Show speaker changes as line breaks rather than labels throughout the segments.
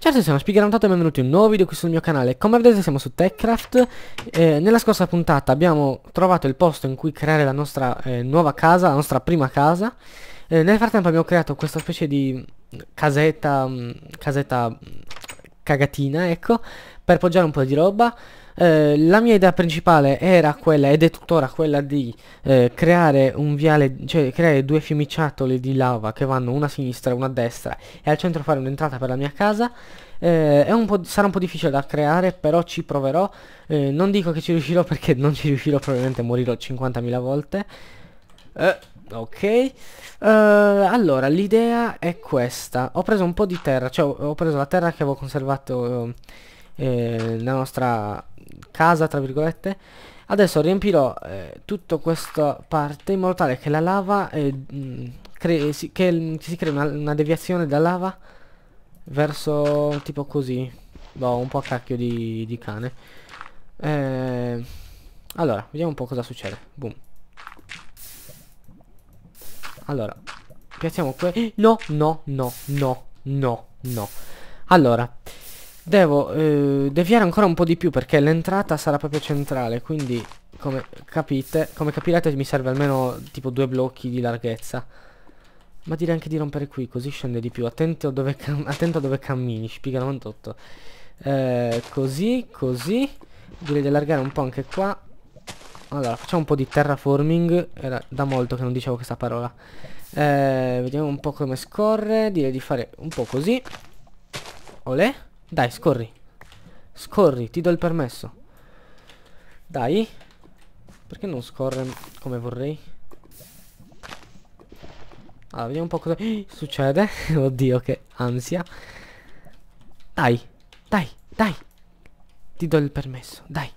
Certo siamo Spigherantato e benvenuti in un nuovo video qui sul mio canale Come vedete siamo su Techcraft eh, Nella scorsa puntata abbiamo trovato il posto in cui creare la nostra eh, nuova casa La nostra prima casa eh, Nel frattempo abbiamo creato questa specie di mm, casetta mm, Casetta mm, cagatina ecco Per poggiare un po' di roba eh, la mia idea principale era quella, ed è tuttora quella di eh, creare un viale, cioè creare due fiumiciattoli di lava che vanno una a sinistra e una a destra e al centro fare un'entrata per la mia casa. Eh, un sarà un po' difficile da creare, però ci proverò. Eh, non dico che ci riuscirò perché non ci riuscirò, probabilmente morirò 50.000 volte. Eh, ok, uh, allora l'idea è questa. Ho preso un po' di terra, cioè ho preso la terra che avevo conservato eh, nella nostra casa, tra virgolette. Adesso riempirò eh, tutta questa parte in modo tale che la lava, eh, mm, si, che si crea una, una, deviazione da lava verso tipo così. Boh, un po' a cacchio di, di cane. Eh, allora, vediamo un po' cosa succede. Boom. Allora, piazziamo qui. No, no, no, no, no, no. Allora, Devo eh, deviare ancora un po' di più perché l'entrata sarà proprio centrale, quindi come capite, come capirete mi serve almeno tipo due blocchi di larghezza. Ma direi anche di rompere qui, così scende di più. Attento, dove, attento a dove cammini, spiga 98. Eh, così, così. Direi di allargare un po' anche qua. Allora, facciamo un po' di terraforming. Era da molto che non dicevo questa parola. Eh, vediamo un po' come scorre. Direi di fare un po' così. Olè. Dai, scorri. Scorri, ti do il permesso. Dai. Perché non scorre come vorrei? Allora, vediamo un po' cosa succede. Oddio, che ansia. Dai, dai, dai. Ti do il permesso, dai.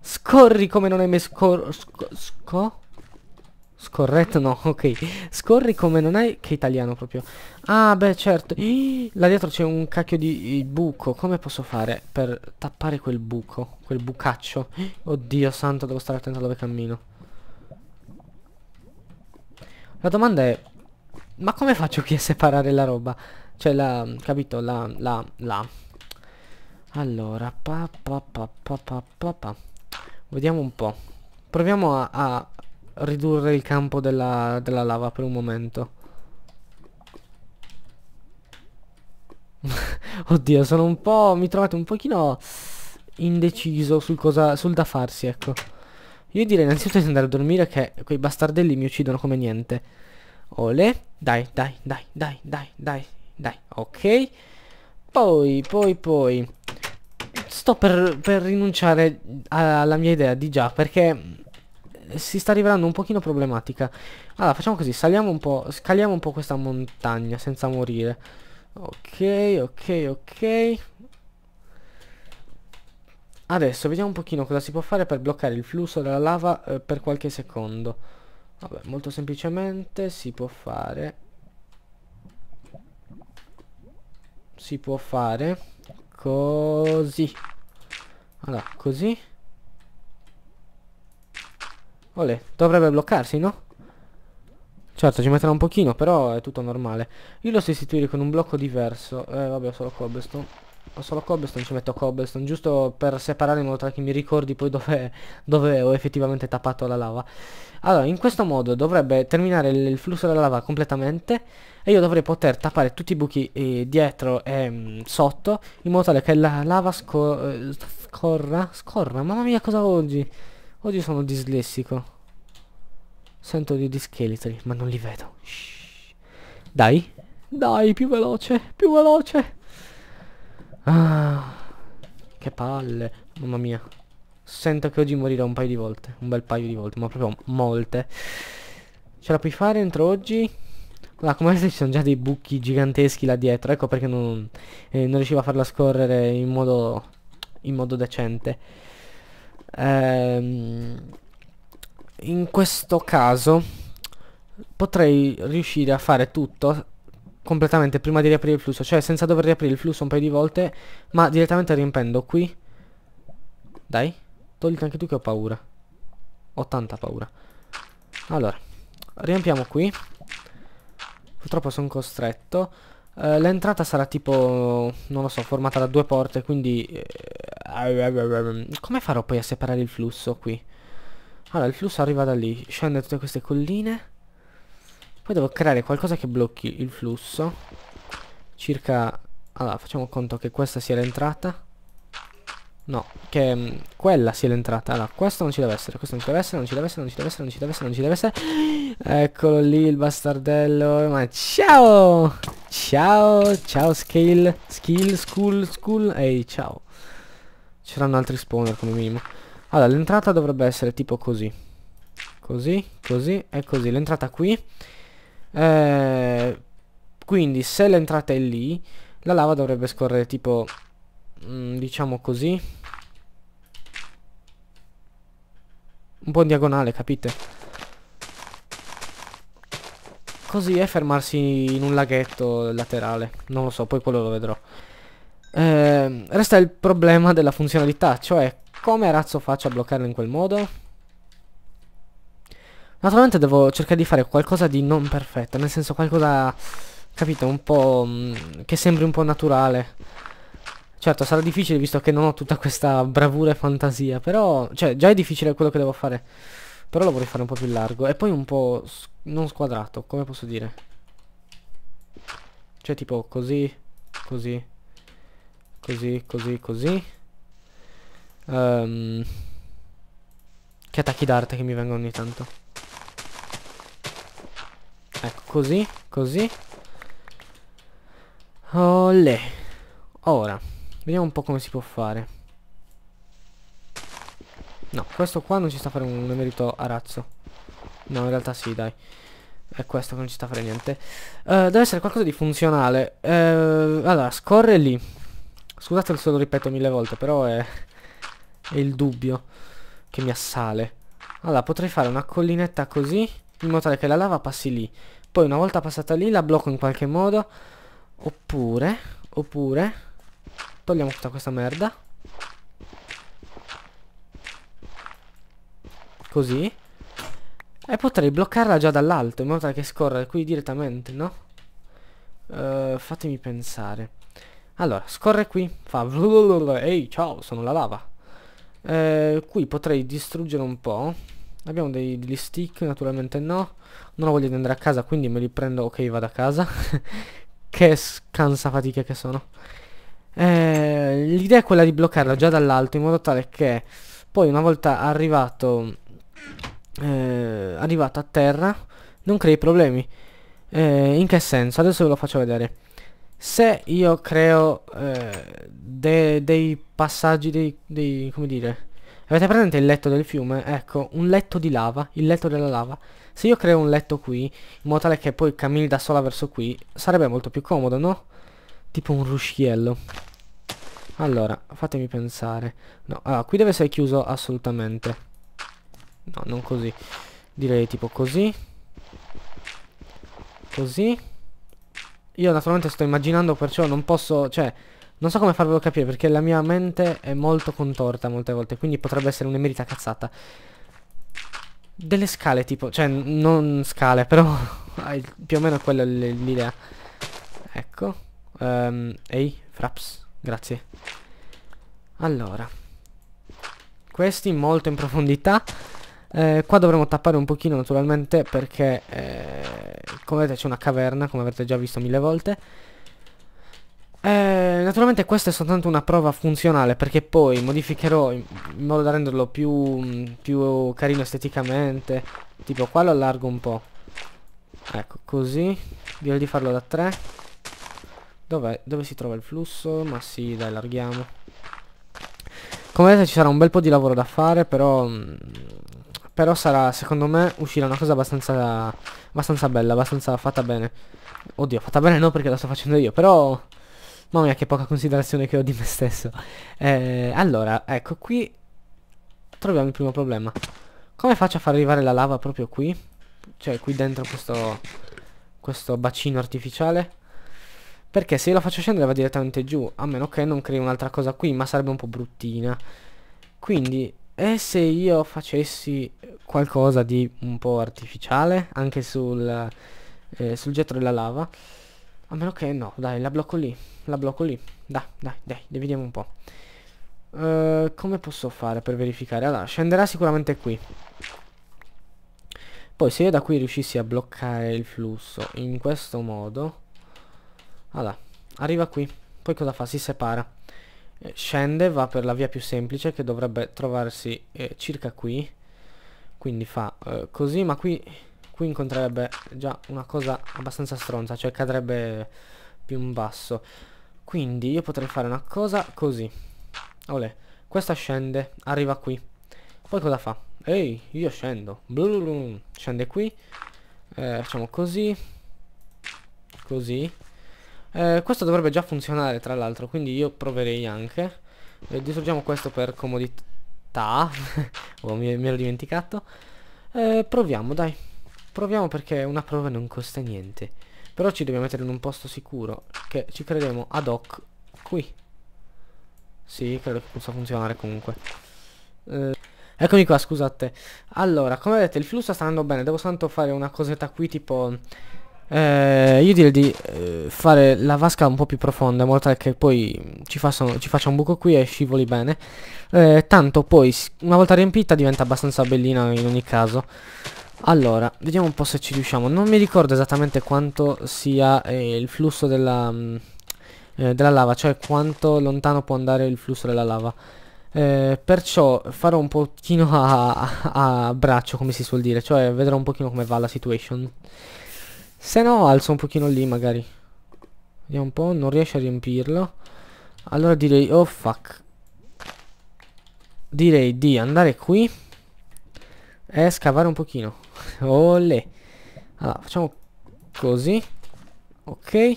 Scorri come non hai mai scor... Sco... sco Scorretto no, ok. Scorri come non hai... Che italiano proprio. Ah, beh, certo. là dietro c'è un cacchio di buco. Come posso fare per tappare quel buco? Quel bucaccio? Oddio santo, devo stare attento a dove cammino. La domanda è... Ma come faccio qui a separare la roba? Cioè, la... Capito? La... La... La... Allora... Pa, pa, pa, pa, pa, pa, pa. Vediamo un po'. Proviamo a, a ridurre il campo della, della lava per un momento. Oddio, sono un po'... mi trovate un pochino indeciso sul, cosa, sul da farsi, ecco. Io direi innanzitutto di andare a dormire che quei bastardelli mi uccidono come niente. Ole, dai, dai, dai, dai, dai, dai, dai, ok. Poi, poi, poi... Sto per, per rinunciare alla mia idea di già, perché si sta rivelando un pochino problematica. Allora, facciamo così, saliamo un po', scaliamo un po' questa montagna senza morire. Ok, ok, ok. Adesso vediamo un pochino cosa si può fare per bloccare il flusso della lava eh, per qualche secondo. Vabbè, molto semplicemente si può fare... Si può fare... Così. Allora, così. Olè, dovrebbe bloccarsi, no? Certo, ci metterà un pochino, però è tutto normale. Io lo sostituirei con un blocco diverso. Eh, vabbè, ho solo cobblestone. Ho solo cobblestone, ci metto cobblestone, giusto per separare in modo tale che mi ricordi poi dove, dove ho effettivamente tappato la lava. Allora, in questo modo dovrebbe terminare il, flusso della lava completamente e io dovrei poter tappare tutti i buchi eh, dietro e mh, mm, sotto in modo tale che la lava sco eh, scorra, scorra, mamma mia cosa ho oggi... Oggi sono dislessico. Sento di scheletri, ma non li vedo. Shhh. Dai, dai, più veloce, più veloce. Ah, che palle, mamma mia. Sento che oggi morirò un paio di volte, un bel paio di volte, ma proprio molte. Ce la puoi fare entro oggi? Ah, come se ci sono già dei buchi giganteschi là dietro, ecco perché non, eh, non riuscivo a farla scorrere in modo, in modo decente ehm, in questo caso potrei riuscire a fare tutto completamente prima di riaprire il flusso cioè senza dover riaprire il flusso un paio di volte ma direttamente riempendo qui dai togliti anche tu che ho paura ho tanta paura allora riempiamo qui purtroppo sono costretto eh, l'entrata sarà tipo non lo so formata da due porte quindi eh, Ehm, ehm, ehm, come farò poi a separare il flusso qui? Allora, il flusso arriva da lì, scende tutte queste colline. Poi devo creare qualcosa che blocchi il flusso. Circa... Allora, facciamo conto che questa sia l'entrata. No, che mh, mm, quella sia l'entrata. Allora, questo non ci deve essere, questo non ci deve essere, non ci deve essere, non ci deve essere, non ci deve essere, non ci deve essere. Eccolo lì il bastardello. Ma ciao! Ciao, ciao skill, skill, school, school. Ehi, ciao ci saranno altri spawner come minimo. Allora, l'entrata dovrebbe essere tipo così. Così, così e così. L'entrata qui. Eh, quindi se l'entrata è lì, la lava dovrebbe scorrere tipo, mh, mm, diciamo così. Un po' in diagonale, capite? Così e fermarsi in un laghetto laterale. Non lo so, poi quello lo vedrò eh, resta il problema della funzionalità, cioè come razzo faccio a bloccarlo in quel modo? Naturalmente devo cercare di fare qualcosa di non perfetto, nel senso qualcosa, capito, un po' mh, mm, che sembri un po' naturale. Certo, sarà difficile visto che non ho tutta questa bravura e fantasia, però, cioè, già è difficile quello che devo fare. Però lo vorrei fare un po' più largo e poi un po' non squadrato, come posso dire? Cioè tipo così, così Così, così, così. Um, che attacchi d'arte che mi vengono ogni tanto. Ecco, così, così. Olè. Ora, vediamo un po' come si può fare. No, questo qua non ci sta a fare un emerito arazzo. No, in realtà sì, dai. È questo che non ci sta a fare niente. Uh, deve essere qualcosa di funzionale. Uh, allora, scorre lì. Scusate se lo ripeto mille volte, però è, è il dubbio che mi assale. Allora, potrei fare una collinetta così, in modo tale che la lava passi lì. Poi una volta passata lì la blocco in qualche modo. Oppure, oppure, togliamo tutta questa merda. Così. E potrei bloccarla già dall'alto, in modo tale che scorra qui direttamente, no? Uh, fatemi pensare. Allora, scorre qui, fa... Ehi, ciao, sono la lava. Eh, qui potrei distruggere un po'. Abbiamo dei, degli stick, naturalmente no. Non ho voglia di andare a casa, quindi me li prendo... Ok, vado a casa. che scansa fatiche che sono. Eh, L'idea è quella di bloccarla già dall'alto, in modo tale che poi una volta arrivato... Eh, arrivato a terra non crei problemi eh, in che senso? Adesso ve lo faccio vedere se io creo eh, de dei passaggi, dei, dei, come dire, avete presente il letto del fiume? Ecco, un letto di lava, il letto della lava. Se io creo un letto qui, in modo tale che poi cammini da sola verso qui, sarebbe molto più comodo, no? Tipo un rusciello. Allora, fatemi pensare. No, allora, qui deve essere chiuso assolutamente. No, non così. Direi tipo così. Così. Io naturalmente sto immaginando perciò non posso, cioè, non so come farvelo capire perché la mia mente è molto contorta molte volte, quindi potrebbe essere un'emerita cazzata. Delle scale tipo, cioè non scale, però più o meno quella è l'idea. Ecco. Um, ehi, fraps, grazie. Allora. Questi molto in profondità. Eh, qua dovremo tappare un pochino naturalmente perché eh, come vedete c'è una caverna come avrete già visto mille volte eh, naturalmente questa è soltanto una prova funzionale perché poi modificherò in, modo da renderlo più, più, carino esteticamente tipo qua lo allargo un po' ecco così direi di farlo da 3 dove, dove si trova il flusso? ma sì dai allarghiamo come vedete ci sarà un bel po' di lavoro da fare però mm, però sarà, secondo me, uscirà una cosa abbastanza, abbastanza bella, abbastanza fatta bene. Oddio, fatta bene no perché la sto facendo io, però... Mamma mia che poca considerazione che ho di me stesso. Eh, allora, ecco, qui troviamo il primo problema. Come faccio a far arrivare la lava proprio qui? Cioè, qui dentro questo, questo bacino artificiale? Perché se io la faccio scendere va direttamente giù, a meno che non crei un'altra cosa qui, ma sarebbe un po' bruttina. Quindi e se io facessi eh, qualcosa di un po' artificiale anche sul, eh, sul getto della lava? A meno che no, dai, la blocco lì, la blocco lì. Dai, dai, dai, dividiamo un po'. Uh, come posso fare per verificare? Allora, scenderà sicuramente qui. Poi se io da qui riuscissi a bloccare il flusso in questo modo... Allora, arriva qui. Poi cosa fa? Si separa. Eh, scende, va per la via più semplice che dovrebbe trovarsi eh, circa qui. Quindi fa eh, così, ma qui, qui incontrerebbe già una cosa abbastanza stronza, cioè cadrebbe più in basso. Quindi io potrei fare una cosa così. Olè, questa scende, arriva qui. Poi cosa fa? Ehi, io scendo. Blululum. Scende qui. Eh, facciamo così. Così. Eh, questo dovrebbe già funzionare tra l'altro, quindi io proverei anche. Eh, distruggiamo questo per comodità. oh, mi, mi, ero dimenticato. Eh, proviamo, dai. Proviamo perché una prova non costa niente. Però ci dobbiamo mettere in un posto sicuro, che ci crediamo ad hoc qui. Sì, credo che possa funzionare comunque. Eh, Eccomi qua, scusate. Allora, come vedete il flusso sta andando bene, devo soltanto fare una cosetta qui tipo... Eh, io direi di fare la vasca un po' più profonda in modo tale che poi ci, fassano, ci faccia un buco qui e scivoli bene eh, tanto poi una volta riempita diventa abbastanza bellina in ogni caso allora vediamo un po' se ci riusciamo non mi ricordo esattamente quanto sia eh, il flusso della, mm, eh, della lava cioè quanto lontano può andare il flusso della lava eh, perciò farò un pochino a, a, a, braccio come si suol dire Cioè vedrò un pochino come va la situation Se no alzo un pochino lì magari Vediamo un po', non riesce a riempirlo. Allora direi, oh fuck. Direi di andare qui e scavare un pochino. Olè. Allora, facciamo così. Ok. E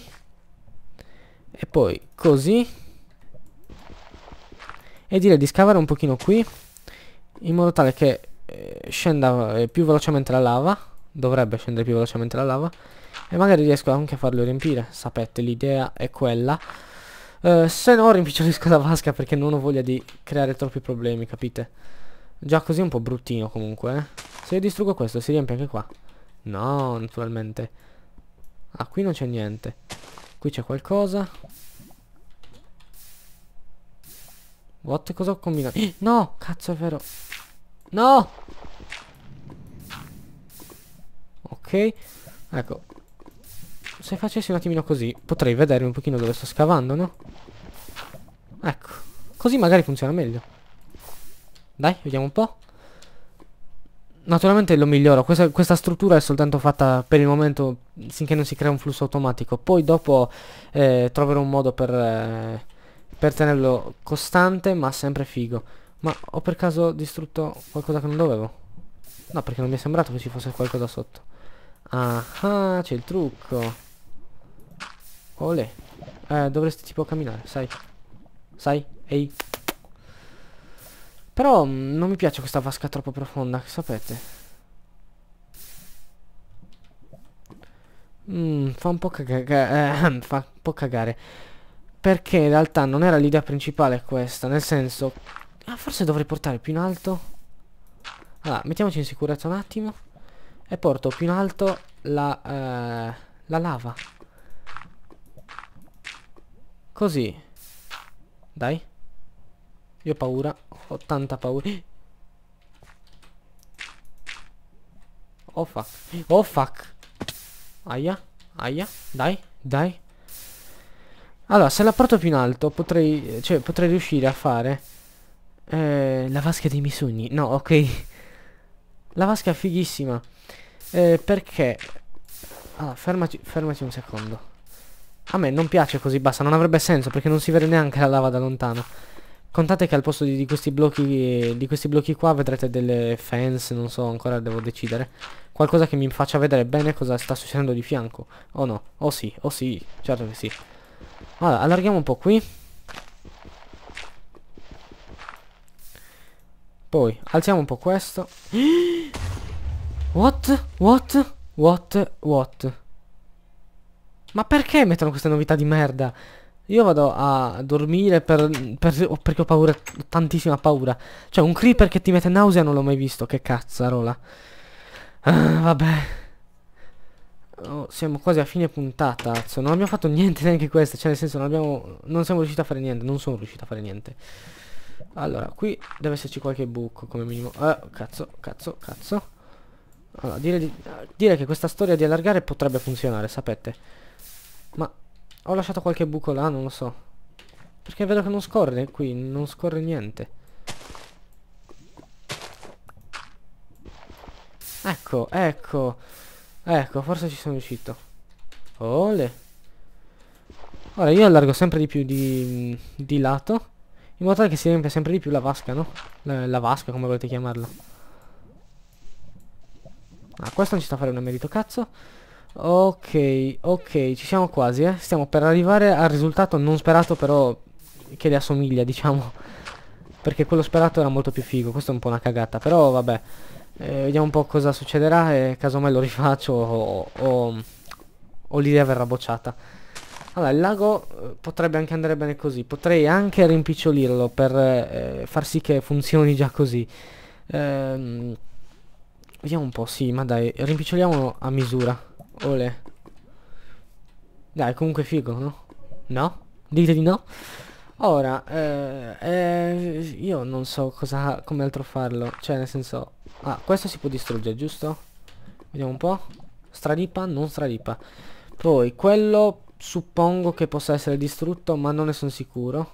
poi così. E direi di scavare un pochino qui, in modo tale che eh, scenda eh, più velocemente la lava dovrebbe scendere più velocemente la lava e magari riesco anche a farlo riempire sapete l'idea è quella eh, se no rimpicciolisco la vasca perché non ho voglia di creare troppi problemi capite già così è un po' bruttino comunque eh? se io distruggo questo si riempie anche qua no naturalmente ah qui non c'è niente qui c'è qualcosa what cosa ho combinato no cazzo è vero no ok? Ecco, se facessi un attimino così potrei vedere un pochino dove sto scavando, no? Ecco, così magari funziona meglio. Dai, vediamo un po'. Naturalmente lo miglioro, questa, questa, struttura è soltanto fatta per il momento finché non si crea un flusso automatico, poi dopo eh, troverò un modo per, eh, per tenerlo costante ma sempre figo. Ma ho per caso distrutto qualcosa che non dovevo? No, perché non mi è sembrato che ci fosse qualcosa sotto. Ah, ah c'è il trucco. Ole. Eh, dovresti tipo camminare, sai. Sai? Ehi. Però mh, mm, non mi piace questa vasca troppo profonda, sapete? Mm, fa un po' cagare. Eh, fa un po' cagare. Perché in realtà non era l'idea principale questa, nel senso... Ah, forse dovrei portare più in alto. Allora, mettiamoci in sicurezza un attimo e porto più in alto la, eh, la lava. Così. Dai. Io ho paura. Ho tanta paura. Oh fuck. Oh fuck. Aia. Aia. Dai. Dai. Allora, se la porto più in alto potrei... Cioè, potrei riuscire a fare... Eh, la vasca dei miei sogni. No, ok. La vasca è fighissima. Eh, perché... Ah, fermati, fermati un secondo. A me non piace così basta, non avrebbe senso perché non si vede neanche la lava da lontano. Contate che al posto di, di, questi, blocchi, di questi blocchi qua vedrete delle fence, non so, ancora devo decidere. Qualcosa che mi faccia vedere bene cosa sta succedendo di fianco. O no? O sì, o sì, certo che sì. Allora, allarghiamo un po' qui. Poi, alziamo un po' questo. What? What? What? What? Ma perché mettono queste novità di merda? Io vado a dormire per, per, perché ho paura, ho tantissima paura. Cioè, un creeper che ti mette nausea non l'ho mai visto, che cazzarola. Ah, vabbè. Oh, siamo quasi a fine puntata, azzo. Non abbiamo fatto niente neanche questa, cioè nel senso non abbiamo... Non siamo riusciti a fare niente, non sono riuscito a fare niente. Allora, qui deve esserci qualche buco come minimo. Ah, cazzo, cazzo, cazzo. Allora, dire, dire che questa storia di allargare potrebbe funzionare, sapete. Ma ho lasciato qualche buco là, non lo so. Perché vedo che non scorre qui, non scorre niente. Ecco, ecco. Ecco, forse ci sono riuscito. Ole. Ora io allargo sempre di più di, di lato. In modo tale che si riempia sempre di più la vasca, no? la, la vasca, come volete chiamarla. Ah, questo non ci sta a fare un merito cazzo. Ok, ok, ci siamo quasi, eh. Stiamo per arrivare al risultato non sperato, però che le assomiglia, diciamo. Perché quello sperato era molto più figo. Questo è un po' una cagata, però vabbè. Eh, vediamo un po' cosa succederà e casomai lo rifaccio o, o, o l'idea verrà bocciata. Allora, il lago eh, potrebbe anche andare bene così. Potrei anche rimpicciolirlo per eh, far sì che funzioni già così. Ehm... Vediamo un po', sì, ma dai, rimpiccioliamolo a misura. Ole. Dai, comunque figo, no? No? Dite di no? Ora, eh, eh, io non so cosa, come altro farlo. Cioè, nel senso... Ah, questo si può distruggere, giusto? Vediamo un po'. Stradipa, non stradipa. Poi, quello suppongo che possa essere distrutto, ma non ne sono sicuro.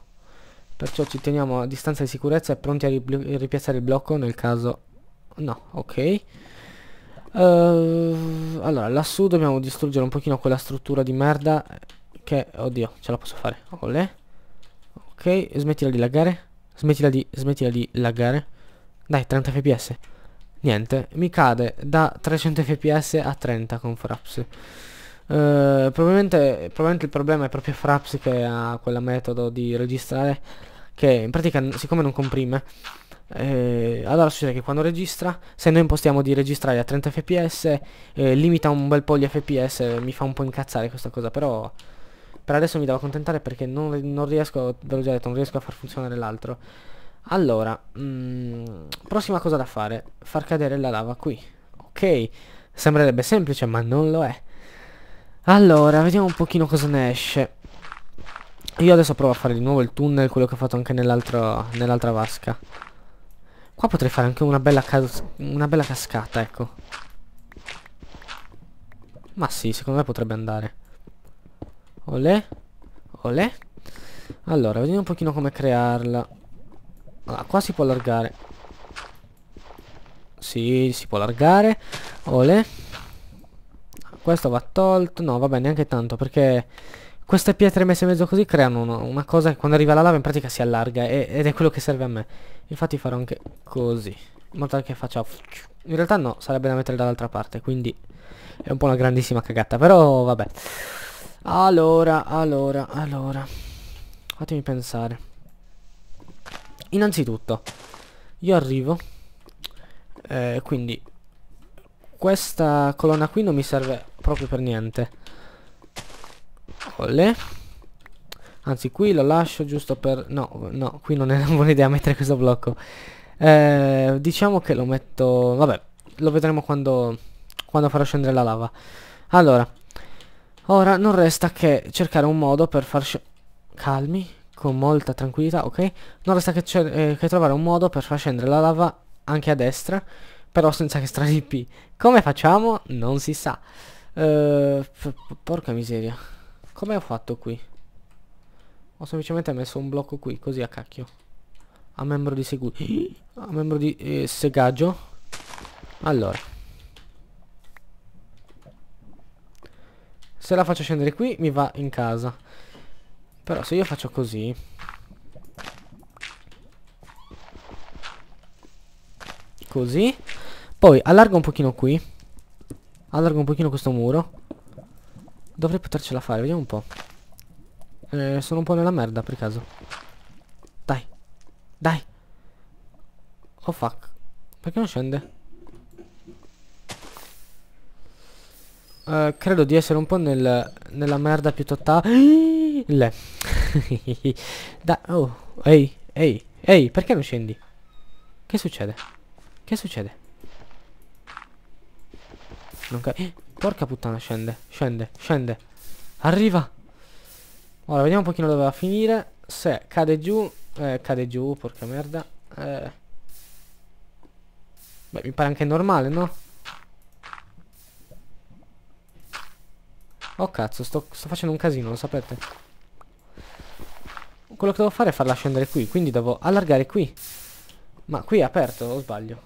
Perciò ci teniamo a distanza di sicurezza e pronti a ri ripiazzare il blocco nel caso No, ok. Uh, allora, lassù dobbiamo distruggere un pochino quella struttura di merda che... Oddio, ce la posso fare. Olè. Ok, smettila di laggare. Smettila di... Smettila di laggare. Dai, 30 fps. Niente, mi cade da 300 fps a 30 con Fraps. Uh, probabilmente, probabilmente il problema è proprio Fraps che ha quel metodo di registrare che in pratica siccome non comprime eh, allora succede che quando registra se noi impostiamo di registrare a 30 fps eh, limita un bel po' gli fps eh, mi fa un po' incazzare questa cosa però per adesso mi devo accontentare perché non, non riesco ve l'ho già detto non riesco a far funzionare l'altro allora mh, mm, prossima cosa da fare far cadere la lava qui ok sembrerebbe semplice ma non lo è allora vediamo un pochino cosa ne esce io adesso provo a fare di nuovo il tunnel, quello che ho fatto anche nell'altra nell vasca. Qua potrei fare anche una bella, una bella cascata, ecco. Ma sì, secondo me potrebbe andare. Olè. Olè. Allora, vediamo un pochino come crearla. Allora, ah, qua si può allargare. Sì, si può allargare. Olè. Questo va tolto. No, vabbè, neanche tanto, perché queste pietre messe in mezzo così creano una, una cosa che quando arriva la lava in pratica si allarga e, ed è quello che serve a me. Infatti farò anche così, in modo che faccia... In realtà no, sarebbe da mettere dall'altra parte, quindi è un po' una grandissima cagata, però vabbè. Allora, allora, allora. Fatemi pensare. Innanzitutto, io arrivo, eh, quindi questa colonna qui non mi serve proprio per niente. Olle. Anzi, qui lo lascio giusto per... No, no, qui non è una buona idea mettere questo blocco. Eh, diciamo che lo metto... Vabbè, lo vedremo quando, quando farò scendere la lava. Allora, ora non resta che cercare un modo per far scendere... Calmi, con molta tranquillità, ok? Non resta che, eh, che trovare un modo per far scendere la lava anche a destra, però senza che stradipi. Come facciamo? Non si sa. Uh, porca miseria. Come ho fatto qui? Ho semplicemente messo un blocco qui, così a cacchio. A membro di segu... A membro di eh, segaggio. Allora. Se la faccio scendere qui, mi va in casa. Però se io faccio così... Così. Poi allargo un pochino qui. Allargo un pochino questo muro. Dovrei potercela fare, vediamo un po'. Eh, sono un po' nella merda, per caso. Dai. Dai. Oh fuck. Perché non scende? Uh, credo di essere un po' nel, nella merda più totale. Le. da, oh, ehi, ehi, ehi, perché non scendi? Che succede? Che succede? Non capisco. Porca puttana, scende, scende, scende. Arriva. Ora, vediamo un pochino dove va a finire. Se cade giù, eh, cade giù, porca merda. Eh. Beh, mi pare anche normale, no? Oh cazzo, sto, sto facendo un casino, lo sapete? Quello che devo fare è farla scendere qui, quindi devo allargare qui. Ma qui è aperto, o sbaglio?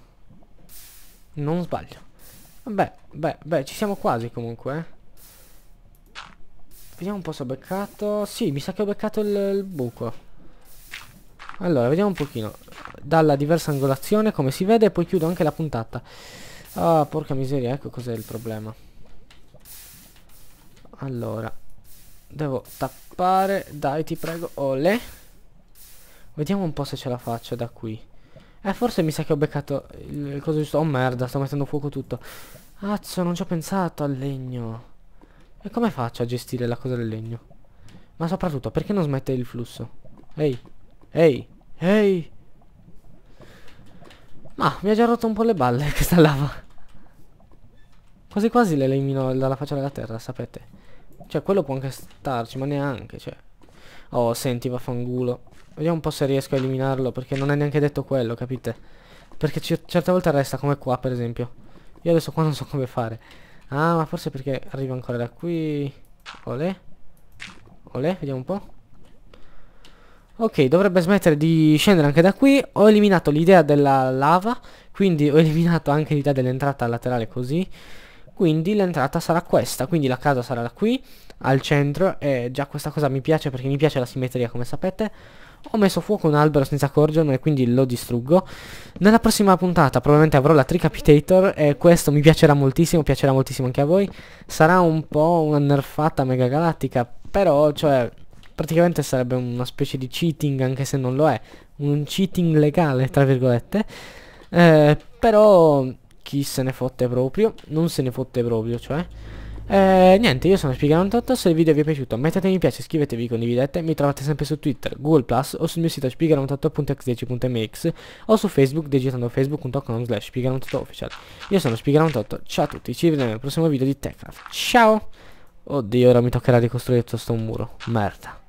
Non sbaglio. Beh, beh, beh, ci siamo quasi comunque. Eh. Vediamo un po' se ho beccato... Sì, mi sa che ho beccato il, il buco. Allora, vediamo un pochino. Dalla diversa angolazione, come si vede, poi chiudo anche la puntata. Ah, oh, porca miseria, ecco cos'è il problema. Allora, devo tappare, dai ti prego, ole. Vediamo un po' se ce la faccio da qui. Eh, forse mi sa che ho beccato il, il coso giusto. Oh merda, sto mettendo fuoco tutto. Azzo, non ci ho pensato al legno. E come faccio a gestire la cosa del legno? Ma soprattutto, perché non smette il flusso? Ehi, ehi, ehi. Ma mi ha già rotto un po' le balle questa lava. Quasi quasi le elimino dalla faccia della terra, sapete. Cioè, quello può anche starci, ma neanche, cioè. Oh, senti, vaffangulo. Vediamo un po' se riesco a eliminarlo, perché non è neanche detto quello, capite? Perché certe volte resta come qua, per esempio. Io adesso qua non so come fare. Ah, ma forse perché arriva ancora da qui. Olè. Olè, vediamo un po'. Ok, dovrebbe smettere di scendere anche da qui. Ho eliminato l'idea della lava, quindi ho eliminato anche l'idea dell'entrata laterale così. Quindi l'entrata sarà questa, quindi la casa sarà da qui, al centro, e già questa cosa mi piace perché mi piace la simmetria come sapete. Ho messo fuoco un albero senza accorgermene, quindi lo distruggo. Nella prossima puntata probabilmente avrò la Tricapitator e questo mi piacerà moltissimo, piacerà moltissimo anche a voi. Sarà un po' una nerfata mega galattica, però, cioè, praticamente sarebbe una specie di cheating, anche se non lo è. Un cheating legale, tra virgolette. Eh, però chi se ne fotte proprio, non se ne fotte proprio, cioè... Eh, niente, io sono Spiga98, se il video vi è piaciuto mettete mi piace, iscrivetevi, condividete, mi trovate sempre su Twitter, Google Plus o sul mio sito spiga98.x10.mx o su Facebook digitando facebook.com slash spiga98 ufficiale. Io sono Spiga98, ciao a tutti, ci vediamo nel prossimo video di Techcraft, ciao! Oddio, ora mi toccherà ricostruire tutto sto muro, merda.